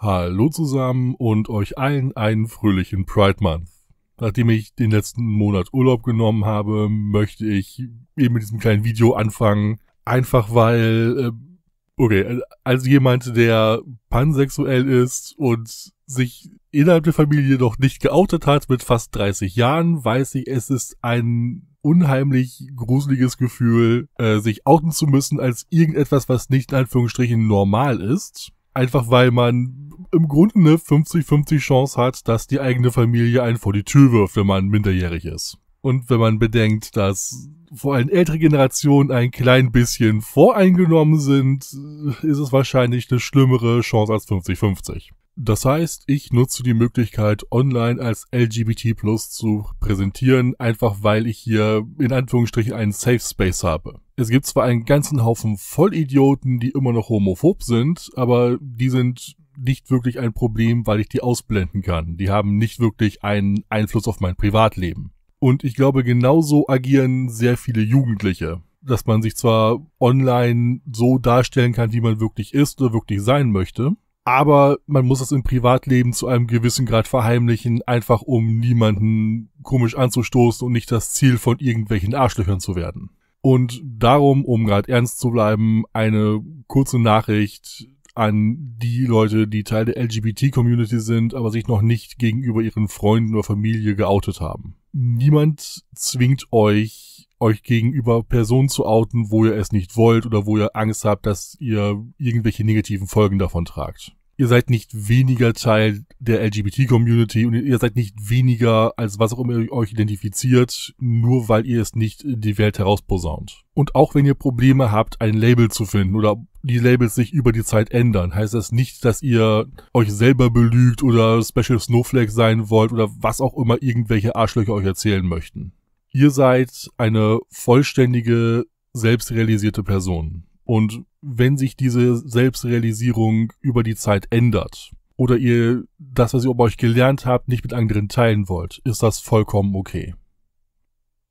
Hallo zusammen und euch allen einen fröhlichen Pride Month. Nachdem ich den letzten Monat Urlaub genommen habe, möchte ich eben mit diesem kleinen Video anfangen. Einfach weil, äh, okay, als jemand, der pansexuell ist und sich innerhalb der Familie noch nicht geoutet hat mit fast 30 Jahren, weiß ich, es ist ein unheimlich gruseliges Gefühl, äh, sich outen zu müssen als irgendetwas, was nicht in Anführungsstrichen normal ist. Einfach weil man im Grunde eine 50-50 Chance hat, dass die eigene Familie einen vor die Tür wirft, wenn man minderjährig ist. Und wenn man bedenkt, dass vor allem ältere Generationen ein klein bisschen voreingenommen sind, äh, ist es wahrscheinlich eine schlimmere Chance als 50-50. Das heißt, ich nutze die Möglichkeit, online als LGBT Plus zu präsentieren, einfach weil ich hier in Anführungsstrichen einen Safe Space habe. Es gibt zwar einen ganzen Haufen Vollidioten, die immer noch homophob sind, aber die sind nicht wirklich ein Problem, weil ich die ausblenden kann. Die haben nicht wirklich einen Einfluss auf mein Privatleben. Und ich glaube, genauso agieren sehr viele Jugendliche. Dass man sich zwar online so darstellen kann, wie man wirklich ist oder wirklich sein möchte, aber man muss es im Privatleben zu einem gewissen Grad verheimlichen, einfach um niemanden komisch anzustoßen und nicht das Ziel von irgendwelchen Arschlöchern zu werden. Und darum, um gerade ernst zu bleiben, eine kurze Nachricht an die Leute, die Teil der LGBT-Community sind, aber sich noch nicht gegenüber ihren Freunden oder Familie geoutet haben. Niemand zwingt euch, euch gegenüber Personen zu outen, wo ihr es nicht wollt oder wo ihr Angst habt, dass ihr irgendwelche negativen Folgen davon tragt. Ihr seid nicht weniger Teil der LGBT-Community und ihr seid nicht weniger als was auch immer ihr euch identifiziert, nur weil ihr es nicht in die Welt herausposaunt. Und auch wenn ihr Probleme habt, ein Label zu finden oder die Labels sich über die Zeit ändern. Heißt das nicht, dass ihr euch selber belügt oder Special Snowflake sein wollt oder was auch immer irgendwelche Arschlöcher euch erzählen möchten. Ihr seid eine vollständige, selbstrealisierte Person. Und wenn sich diese Selbstrealisierung über die Zeit ändert oder ihr das, was ihr über euch gelernt habt, nicht mit anderen teilen wollt, ist das vollkommen okay.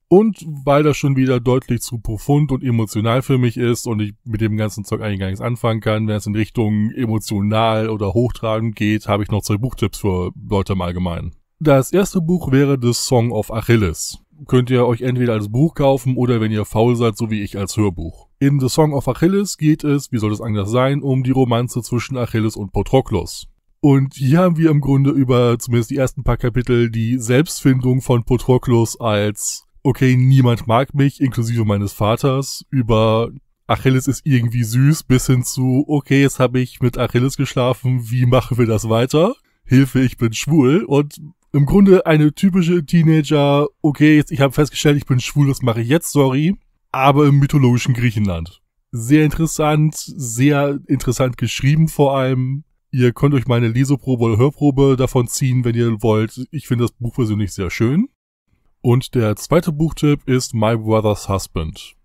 Und weil das schon wieder deutlich zu profund und emotional für mich ist und ich mit dem ganzen Zeug eigentlich gar nichts anfangen kann, wenn es in Richtung emotional oder hochtragend geht, habe ich noch zwei Buchtipps für Leute im Allgemeinen. Das erste Buch wäre The Song of Achilles. Könnt ihr euch entweder als Buch kaufen oder wenn ihr faul seid, so wie ich, als Hörbuch. In The Song of Achilles geht es, wie soll es anders sein, um die Romanze zwischen Achilles und Patroklos. Und hier haben wir im Grunde über zumindest die ersten paar Kapitel die Selbstfindung von Patroklos als okay, niemand mag mich, inklusive meines Vaters, über Achilles ist irgendwie süß, bis hin zu, okay, jetzt habe ich mit Achilles geschlafen, wie machen wir das weiter? Hilfe, ich bin schwul und im Grunde eine typische Teenager, okay, jetzt, ich habe festgestellt, ich bin schwul, das mache ich jetzt, sorry, aber im mythologischen Griechenland. Sehr interessant, sehr interessant geschrieben vor allem. Ihr könnt euch meine Leseprobe oder Hörprobe davon ziehen, wenn ihr wollt. Ich finde das Buch persönlich sehr schön. Und der zweite Buchtipp ist My Brother's Husband,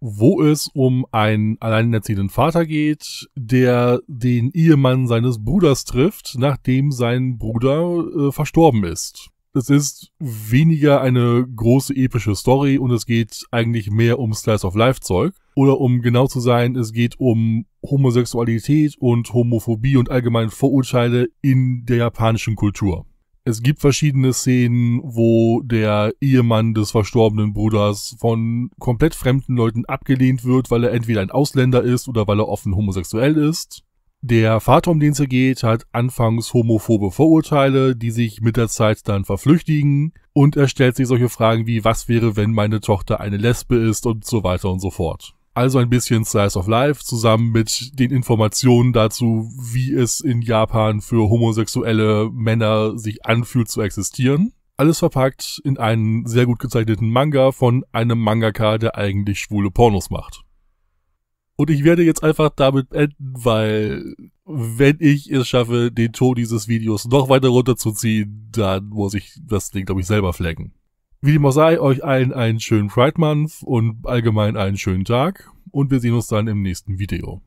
wo es um einen alleinerziehenden Vater geht, der den Ehemann seines Bruders trifft, nachdem sein Bruder äh, verstorben ist. Es ist weniger eine große epische Story und es geht eigentlich mehr um Slice of Life Zeug. Oder um genau zu sein, es geht um Homosexualität und Homophobie und allgemein Vorurteile in der japanischen Kultur. Es gibt verschiedene Szenen, wo der Ehemann des verstorbenen Bruders von komplett fremden Leuten abgelehnt wird, weil er entweder ein Ausländer ist oder weil er offen homosexuell ist. Der Vater, um den es hier geht, hat anfangs homophobe Vorurteile, die sich mit der Zeit dann verflüchtigen und er stellt sich solche Fragen wie, was wäre, wenn meine Tochter eine Lesbe ist und so weiter und so fort. Also ein bisschen Size of Life zusammen mit den Informationen dazu, wie es in Japan für homosexuelle Männer sich anfühlt zu existieren. Alles verpackt in einen sehr gut gezeichneten Manga von einem Mangaka, der eigentlich schwule Pornos macht. Und ich werde jetzt einfach damit enden, weil wenn ich es schaffe, den Ton dieses Videos noch weiter runterzuziehen, dann muss ich das Ding, glaube ich, selber flecken. Wie dem auch sei, euch allen einen schönen Pride Month und allgemein einen schönen Tag und wir sehen uns dann im nächsten Video.